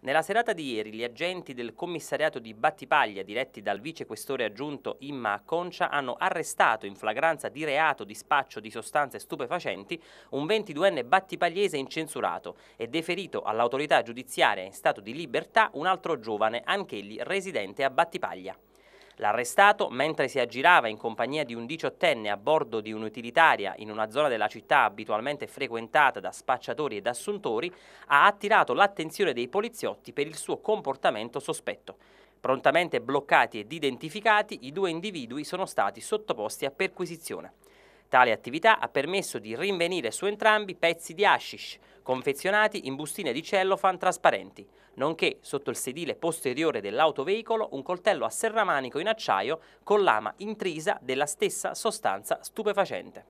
Nella serata di ieri gli agenti del commissariato di Battipaglia diretti dal vicequestore aggiunto Imma Acconcia hanno arrestato in flagranza di reato di spaccio di sostanze stupefacenti un 22enne battipagliese incensurato e deferito all'autorità giudiziaria in stato di libertà un altro giovane, anch'egli residente a Battipaglia. L'arrestato, mentre si aggirava in compagnia di un diciottenne a bordo di un'utilitaria in una zona della città abitualmente frequentata da spacciatori ed assuntori, ha attirato l'attenzione dei poliziotti per il suo comportamento sospetto. Prontamente bloccati ed identificati, i due individui sono stati sottoposti a perquisizione. Tale attività ha permesso di rinvenire su entrambi pezzi di hashish confezionati in bustine di cellofan trasparenti, nonché sotto il sedile posteriore dell'autoveicolo un coltello a serramanico in acciaio con lama intrisa della stessa sostanza stupefacente.